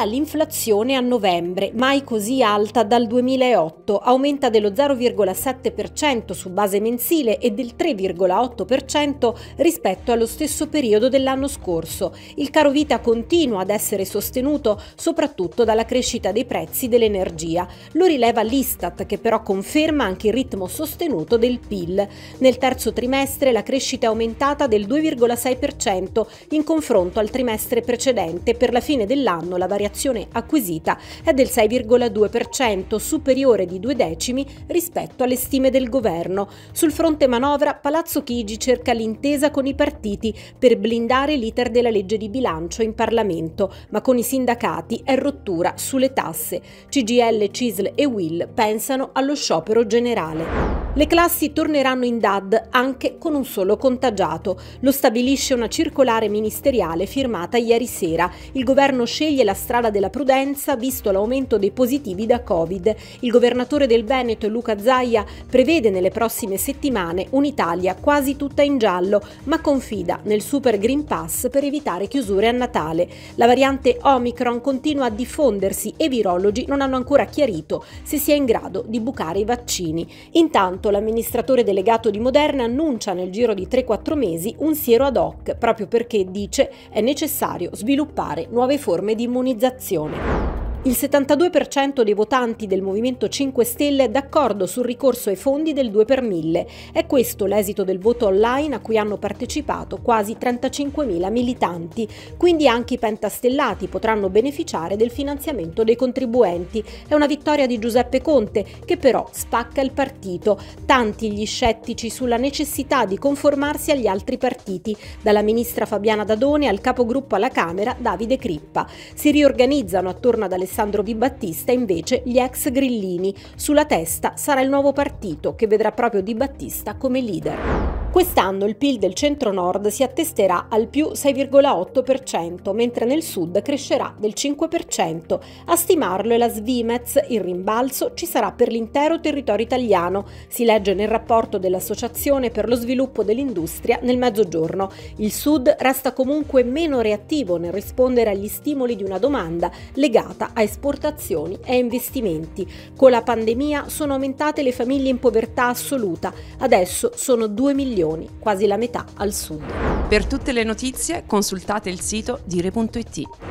cala l'inflazione a novembre, mai così alta dal 2008, aumenta dello 0,7% su base mensile e del 3,8% rispetto allo stesso periodo dell'anno scorso. Il caro vita continua ad essere sostenuto soprattutto dalla crescita dei prezzi dell'energia. Lo rileva l'Istat che però conferma anche il ritmo sostenuto del PIL. Nel terzo trimestre la crescita è aumentata del 2,6% in confronto al trimestre precedente per la fine dell'anno la variazione denominazione acquisita è del 6,2%, superiore di due decimi rispetto alle stime del governo. Sul fronte manovra, Palazzo Chigi cerca l'intesa con i partiti per blindare l'iter della legge di bilancio in Parlamento, ma con i sindacati è rottura sulle tasse. CGL, CISL e WIL pensano allo sciopero generale. Le classi torneranno in DAD anche con un solo contagiato. Lo stabilisce una circolare ministeriale firmata ieri sera. Il governo sceglie la strada della prudenza visto l'aumento dei positivi da Covid. Il governatore del Veneto Luca Zaia prevede nelle prossime settimane un'Italia quasi tutta in giallo, ma confida nel Super Green Pass per evitare chiusure a Natale. La variante Omicron continua a diffondersi e i virologi non hanno ancora chiarito se sia in grado di bucare i vaccini. Intanto Intanto l'amministratore delegato di Moderna annuncia nel giro di 3-4 mesi un siero ad hoc, proprio perché, dice, è necessario sviluppare nuove forme di immunizzazione. Il 72% dei votanti del Movimento 5 Stelle è d'accordo sul ricorso ai fondi del 2 per 1000. È questo l'esito del voto online a cui hanno partecipato quasi 35.000 militanti. Quindi anche i pentastellati potranno beneficiare del finanziamento dei contribuenti. È una vittoria di Giuseppe Conte che però spacca il partito. Tanti gli scettici sulla necessità di conformarsi agli altri partiti, dalla ministra Fabiana Dadone al capogruppo alla Camera Davide Crippa. Si riorganizzano attorno ad Alessandro Alessandro Di Battista invece gli ex grillini. Sulla testa sarà il nuovo partito che vedrà proprio Di Battista come leader. Quest'anno il PIL del centro-nord si attesterà al più 6,8%, mentre nel sud crescerà del 5%. A stimarlo è la Svimez, il rimbalzo ci sarà per l'intero territorio italiano, si legge nel rapporto dell'Associazione per lo sviluppo dell'industria nel mezzogiorno. Il sud resta comunque meno reattivo nel rispondere agli stimoli di una domanda legata a esportazioni e investimenti. Con la pandemia sono aumentate le famiglie in povertà assoluta, adesso sono 2 milioni milioni, quasi la metà al sud. Per tutte le notizie consultate il sito dire.it.